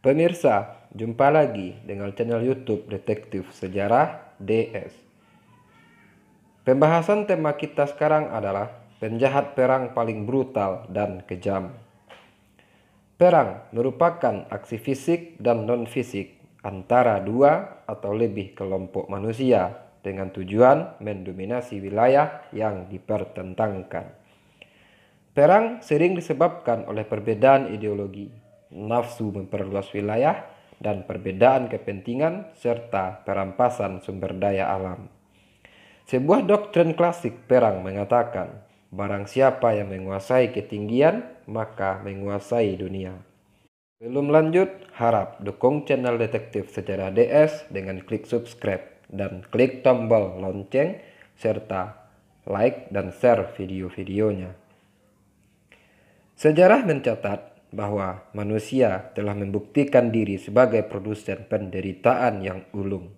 Pemirsa, jumpa lagi dengan channel YouTube Detektif Sejarah DS. Pembahasan tema kita sekarang adalah penjahat perang paling brutal dan kejam. Perang merupakan aksi fisik dan non-fisik antara dua atau lebih kelompok manusia dengan tujuan mendominasi wilayah yang dipertentangkan. Perang sering disebabkan oleh perbedaan ideologi, nafsu memperluas wilayah, dan perbedaan kepentingan serta perampasan sumber daya alam. Sebuah doktrin klasik perang mengatakan, barang siapa yang menguasai ketinggian, maka menguasai dunia. Belum lanjut, harap dukung channel Detektif Sejarah DS dengan klik subscribe dan klik tombol lonceng serta like dan share video-videonya. Sejarah mencatat bahwa manusia telah membuktikan diri sebagai produsen penderitaan yang ulung.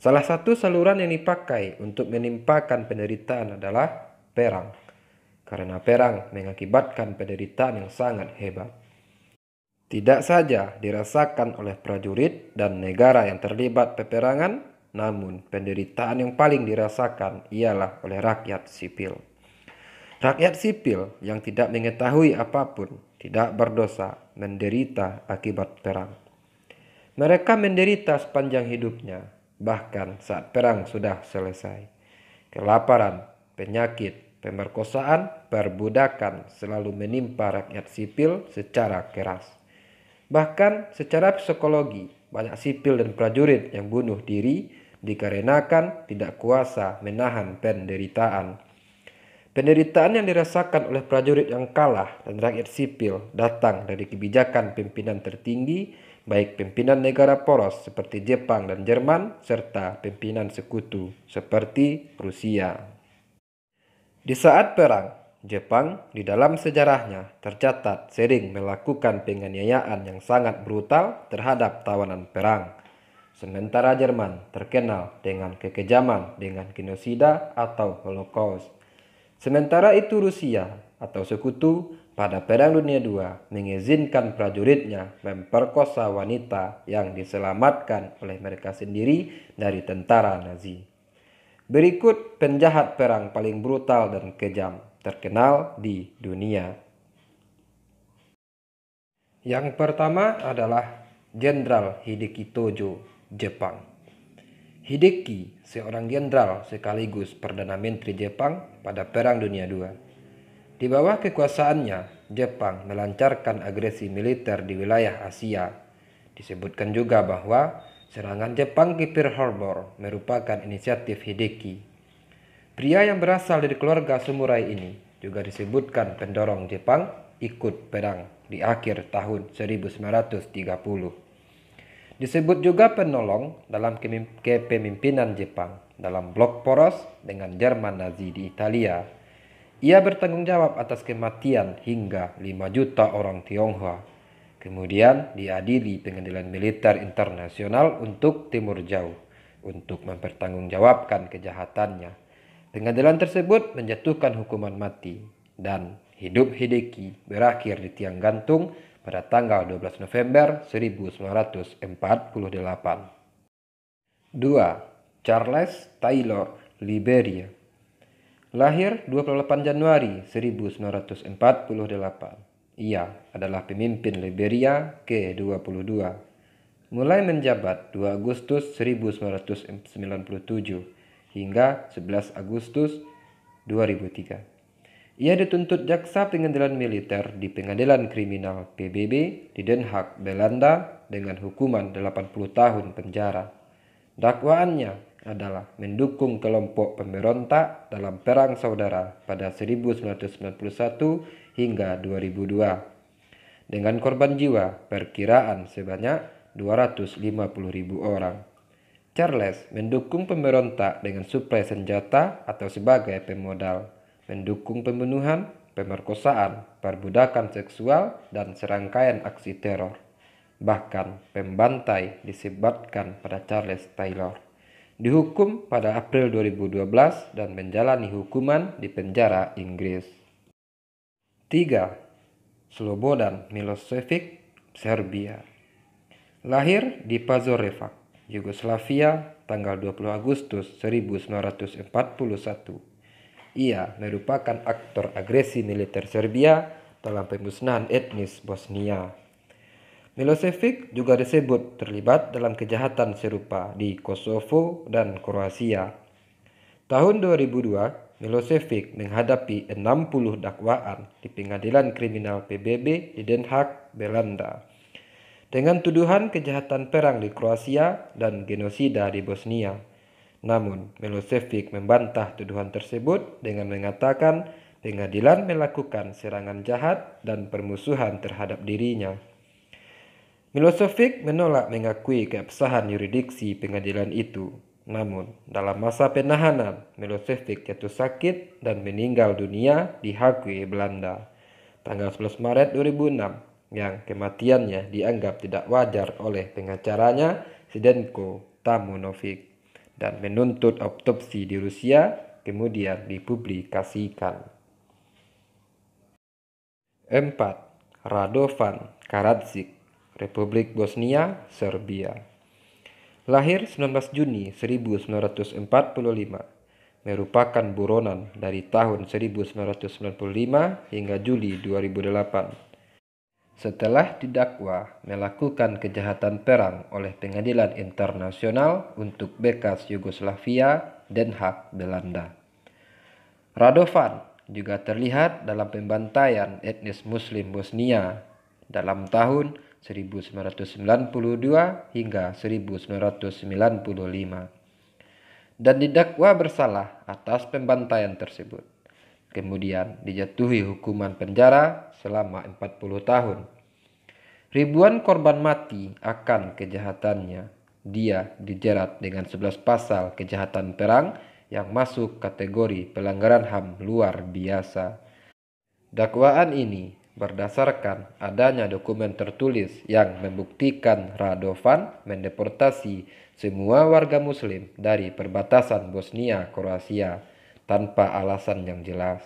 Salah satu saluran yang dipakai untuk menimpakan penderitaan adalah perang, karena perang mengakibatkan penderitaan yang sangat hebat. Tidak saja dirasakan oleh prajurit dan negara yang terlibat peperangan, namun penderitaan yang paling dirasakan ialah oleh rakyat sipil. Rakyat sipil yang tidak mengetahui apapun tidak berdosa, menderita akibat perang. Mereka menderita sepanjang hidupnya, bahkan saat perang sudah selesai. Kelaparan, penyakit, pemerkosaan, perbudakan selalu menimpa rakyat sipil secara keras. Bahkan secara psikologi, banyak sipil dan prajurit yang bunuh diri dikarenakan tidak kuasa menahan penderitaan Penderitaan yang dirasakan oleh prajurit yang kalah dan rakyat sipil datang dari kebijakan pimpinan tertinggi, baik pimpinan negara poros seperti Jepang dan Jerman, serta pimpinan sekutu seperti Rusia. Di saat perang, Jepang di dalam sejarahnya tercatat sering melakukan penganiayaan yang sangat brutal terhadap tawanan perang. Sementara Jerman terkenal dengan kekejaman dengan genosida atau holocaust. Sementara itu Rusia atau sekutu pada Perang Dunia II mengizinkan prajuritnya memperkosa wanita yang diselamatkan oleh mereka sendiri dari tentara Nazi. Berikut penjahat perang paling brutal dan kejam terkenal di dunia. Yang pertama adalah Jenderal Hideki Tojo, Jepang. Hideki, seorang jenderal sekaligus Perdana Menteri Jepang pada Perang Dunia II. Di bawah kekuasaannya, Jepang melancarkan agresi militer di wilayah Asia. Disebutkan juga bahwa serangan Jepang ke Pearl Harbor merupakan inisiatif Hideki. Pria yang berasal dari keluarga samurai ini juga disebutkan pendorong Jepang ikut perang di akhir tahun 1930. Disebut juga penolong dalam kepemimpinan Jepang dalam blok poros dengan Jerman Nazi di Italia. Ia bertanggung jawab atas kematian hingga 5 juta orang Tionghoa. Kemudian diadili pengadilan militer internasional untuk Timur Jauh untuk mempertanggungjawabkan kejahatannya. Pengadilan tersebut menjatuhkan hukuman mati dan hidup Hideki berakhir di tiang gantung pada tanggal 12 November 1948. 2. Charles Taylor Liberia Lahir 28 Januari 1948, ia adalah pemimpin Liberia ke-22. Mulai menjabat 2 Agustus 1997 hingga 11 Agustus 2003. Ia dituntut jaksa pengadilan militer di pengadilan kriminal PBB di Den Haag, Belanda dengan hukuman 80 tahun penjara. Dakwaannya adalah mendukung kelompok pemberontak dalam perang saudara pada 1991 hingga 2002 dengan korban jiwa perkiraan sebanyak 250.000 orang. Charles mendukung pemberontak dengan suplai senjata atau sebagai pemodal mendukung pembunuhan, pemerkosaan, perbudakan seksual, dan serangkaian aksi teror. Bahkan pembantai disebabkan pada Charles Taylor. Dihukum pada April 2012 dan menjalani hukuman di penjara Inggris. 3. Slobodan Milosevic, Serbia Lahir di Pazorevac, Yugoslavia, tanggal 20 Agustus 1941 ia merupakan aktor agresi militer Serbia dalam pemusnahan etnis Bosnia. Milosevic juga disebut terlibat dalam kejahatan serupa di Kosovo dan Kroasia. Tahun 2002, Milosevic menghadapi 60 dakwaan di pengadilan kriminal PBB di Den Haag, Belanda. Dengan tuduhan kejahatan perang di Kroasia dan genosida di Bosnia. Namun, Milosevic membantah tuduhan tersebut dengan mengatakan pengadilan melakukan serangan jahat dan permusuhan terhadap dirinya. Milosevic menolak mengakui keabsahan yuridiksi pengadilan itu. Namun, dalam masa penahanan, Milosevic jatuh sakit dan meninggal dunia di Hague, Belanda, tanggal 11 Maret 2006, yang kematiannya dianggap tidak wajar oleh pengacaranya Sidenko Tamunovic dan menuntut autopsi di Rusia kemudian dipublikasikan. 4. Radovan Karadzic, Republik Bosnia, Serbia. Lahir 19 Juni 1945, merupakan buronan dari tahun 1995 hingga Juli 2008 setelah didakwa melakukan kejahatan perang oleh pengadilan internasional untuk bekas Yugoslavia dan hak Belanda. Radovan juga terlihat dalam pembantaian etnis muslim Bosnia dalam tahun 1992 hingga 1995 dan didakwa bersalah atas pembantaian tersebut. Kemudian dijatuhi hukuman penjara selama 40 tahun. Ribuan korban mati akan kejahatannya. Dia dijerat dengan 11 pasal kejahatan perang yang masuk kategori pelanggaran HAM luar biasa. Dakwaan ini berdasarkan adanya dokumen tertulis yang membuktikan Radovan mendeportasi semua warga muslim dari perbatasan Bosnia Kroasia tanpa alasan yang jelas.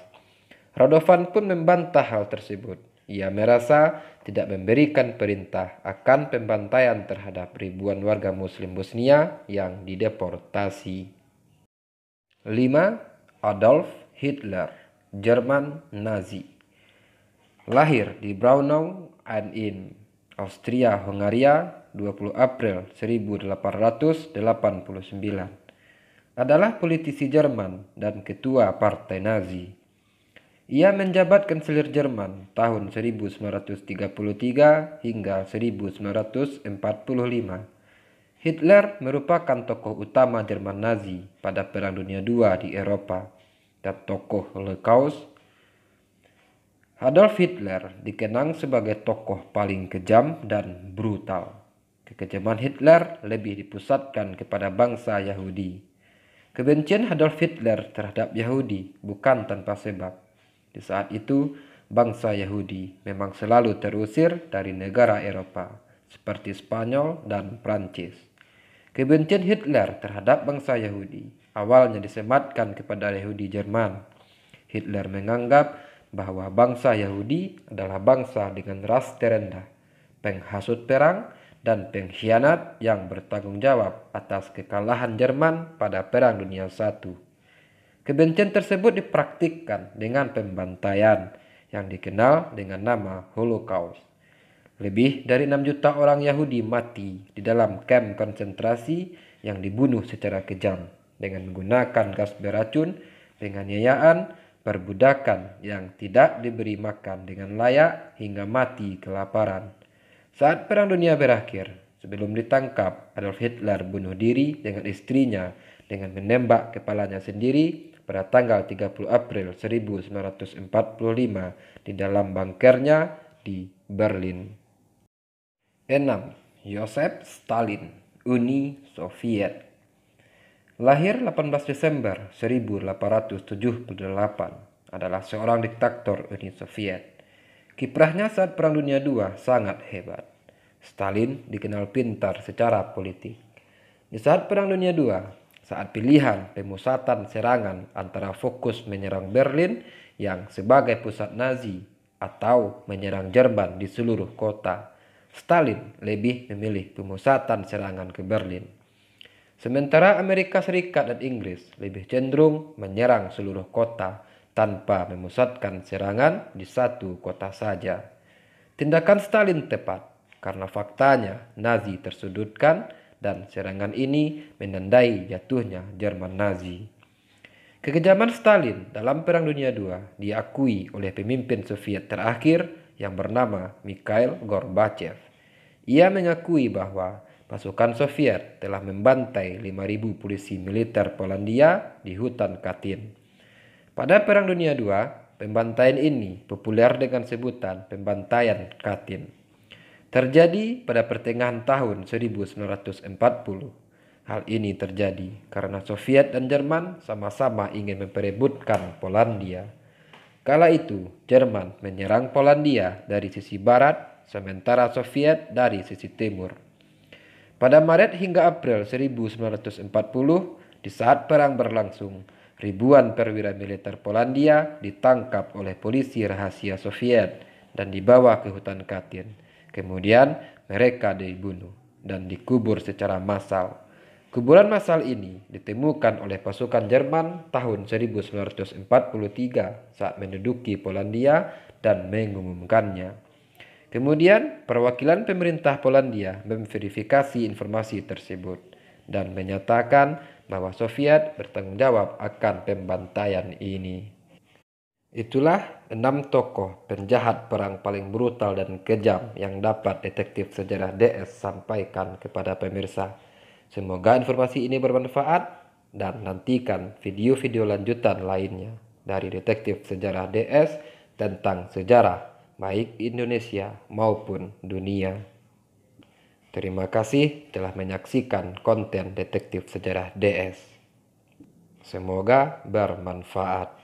Radovan pun membantah hal tersebut. Ia merasa tidak memberikan perintah akan pembantaian terhadap ribuan warga muslim Bosnia yang dideportasi. 5. Adolf Hitler, Jerman Nazi Lahir di Braunau an in Austria-Hungaria 20 April 1889 adalah politisi Jerman dan ketua partai Nazi. Ia menjabat kanselir Jerman tahun 1933 hingga 1945. Hitler merupakan tokoh utama Jerman Nazi pada Perang Dunia II di Eropa dan tokoh Holocaust. Adolf Hitler dikenang sebagai tokoh paling kejam dan brutal. Kekejaman Hitler lebih dipusatkan kepada bangsa Yahudi Kebencian Adolf Hitler terhadap Yahudi bukan tanpa sebab. Di saat itu, bangsa Yahudi memang selalu terusir dari negara Eropa, seperti Spanyol dan Prancis. Kebencian Hitler terhadap bangsa Yahudi awalnya disematkan kepada Yahudi Jerman. Hitler menganggap bahwa bangsa Yahudi adalah bangsa dengan ras terendah, penghasut perang, dan pengkhianat yang bertanggung jawab atas kekalahan Jerman pada Perang Dunia I. Kebencian tersebut dipraktikkan dengan pembantaian yang dikenal dengan nama Holocaust. Lebih dari 6 juta orang Yahudi mati di dalam kamp konsentrasi yang dibunuh secara kejam dengan menggunakan gas beracun, penganiayaan, perbudakan yang tidak diberi makan dengan layak hingga mati kelaparan. Saat Perang Dunia berakhir, sebelum ditangkap, Adolf Hitler bunuh diri dengan istrinya dengan menembak kepalanya sendiri pada tanggal 30 April 1945 di dalam bangkernya di Berlin. 6. Joseph Stalin, Uni Soviet Lahir 18 Desember 1878, adalah seorang diktator Uni Soviet. Kiprahnya saat Perang Dunia II sangat hebat. Stalin dikenal pintar secara politik. Di saat Perang Dunia II, saat pilihan pemusatan serangan antara fokus menyerang Berlin yang sebagai pusat Nazi atau menyerang Jerman di seluruh kota, Stalin lebih memilih pemusatan serangan ke Berlin. Sementara Amerika Serikat dan Inggris lebih cenderung menyerang seluruh kota tanpa memusatkan serangan di satu kota saja. Tindakan Stalin tepat karena faktanya Nazi tersudutkan dan serangan ini menandai jatuhnya Jerman Nazi. Kekejaman Stalin dalam Perang Dunia II diakui oleh pemimpin Soviet terakhir yang bernama Mikhail Gorbachev. Ia mengakui bahwa pasukan Soviet telah membantai 5.000 polisi militer Polandia di hutan Katyn. Pada Perang Dunia II, pembantaian ini populer dengan sebutan pembantaian Katin. Terjadi pada pertengahan tahun 1940. Hal ini terjadi karena Soviet dan Jerman sama-sama ingin memperebutkan Polandia. Kala itu, Jerman menyerang Polandia dari sisi barat, sementara Soviet dari sisi timur. Pada Maret hingga April 1940, di saat perang berlangsung, ribuan perwira militer Polandia ditangkap oleh polisi rahasia Soviet dan dibawa ke hutan Katyn. Kemudian mereka dibunuh dan dikubur secara massal. Kuburan massal ini ditemukan oleh pasukan Jerman tahun 1943 saat menduduki Polandia dan mengumumkannya. Kemudian, perwakilan pemerintah Polandia memverifikasi informasi tersebut dan menyatakan bahwa Soviet bertanggung jawab akan pembantaian ini. Itulah enam tokoh penjahat perang paling brutal dan kejam yang dapat detektif sejarah DS sampaikan kepada pemirsa. Semoga informasi ini bermanfaat dan nantikan video-video lanjutan lainnya dari detektif sejarah DS tentang sejarah baik Indonesia maupun dunia. Terima kasih telah menyaksikan konten Detektif Sejarah DS. Semoga bermanfaat.